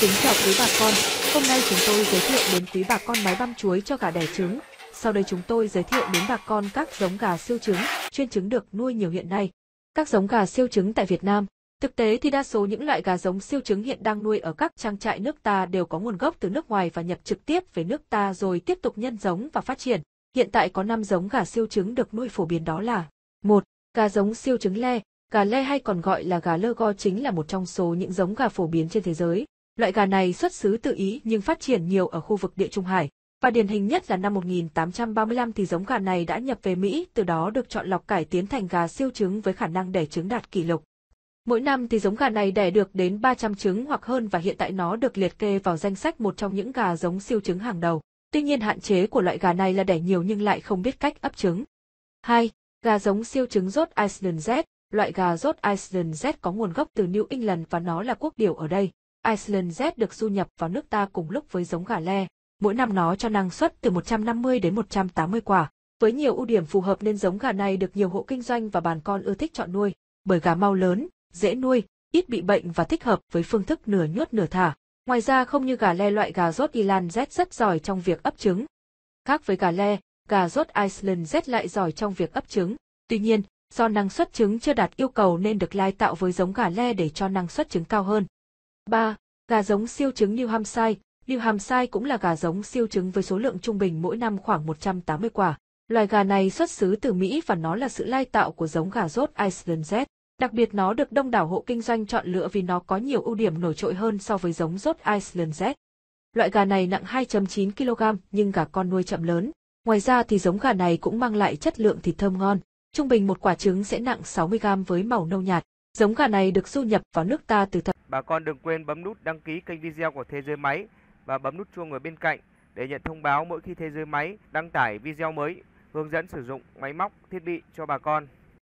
Kính chào quý bà con, hôm nay chúng tôi giới thiệu đến quý bà con máy băm chuối cho gà đẻ trứng. Sau đây chúng tôi giới thiệu đến bà con các giống gà siêu trứng, chuyên trứng được nuôi nhiều hiện nay. Các giống gà siêu trứng tại Việt Nam, thực tế thì đa số những loại gà giống siêu trứng hiện đang nuôi ở các trang trại nước ta đều có nguồn gốc từ nước ngoài và nhập trực tiếp về nước ta rồi tiếp tục nhân giống và phát triển. Hiện tại có 5 giống gà siêu trứng được nuôi phổ biến đó là: 1. Gà giống siêu trứng le, gà le hay còn gọi là gà lơ go chính là một trong số những giống gà phổ biến trên thế giới Loại gà này xuất xứ tự Ý nhưng phát triển nhiều ở khu vực địa Trung Hải. Và điển hình nhất là năm 1835 thì giống gà này đã nhập về Mỹ, từ đó được chọn lọc cải tiến thành gà siêu trứng với khả năng đẻ trứng đạt kỷ lục. Mỗi năm thì giống gà này đẻ được đến 300 trứng hoặc hơn và hiện tại nó được liệt kê vào danh sách một trong những gà giống siêu trứng hàng đầu. Tuy nhiên hạn chế của loại gà này là đẻ nhiều nhưng lại không biết cách ấp trứng. 2. Gà giống siêu trứng rốt Iceland Z Loại gà rốt Iceland Z có nguồn gốc từ New England và nó là quốc điều ở đây. Iceland Z được du nhập vào nước ta cùng lúc với giống gà le. Mỗi năm nó cho năng suất từ 150 đến 180 quả. Với nhiều ưu điểm phù hợp nên giống gà này được nhiều hộ kinh doanh và bà con ưa thích chọn nuôi, bởi gà mau lớn, dễ nuôi, ít bị bệnh và thích hợp với phương thức nửa nhốt nửa thả. Ngoài ra không như gà le loại gà rốt Ireland Z rất giỏi trong việc ấp trứng. Khác với gà le, gà rốt Iceland Z lại giỏi trong việc ấp trứng. Tuy nhiên, do năng suất trứng chưa đạt yêu cầu nên được lai tạo với giống gà le để cho năng suất trứng cao hơn. 3. Gà giống siêu trứng New Hampshire New Hampshire cũng là gà giống siêu trứng với số lượng trung bình mỗi năm khoảng 180 quả. Loài gà này xuất xứ từ Mỹ và nó là sự lai tạo của giống gà rốt Iceland Z. Đặc biệt nó được đông đảo hộ kinh doanh chọn lựa vì nó có nhiều ưu điểm nổi trội hơn so với giống rốt Iceland Z. Loại gà này nặng 2.9 kg nhưng gà con nuôi chậm lớn. Ngoài ra thì giống gà này cũng mang lại chất lượng thịt thơm ngon. Trung bình một quả trứng sẽ nặng 60 g với màu nâu nhạt. Giống gà này được du nhập vào nước ta từ thập Bà con đừng quên bấm nút đăng ký kênh video của Thế giới máy và bấm nút chuông ở bên cạnh để nhận thông báo mỗi khi Thế giới máy đăng tải video mới hướng dẫn sử dụng máy móc, thiết bị cho bà con.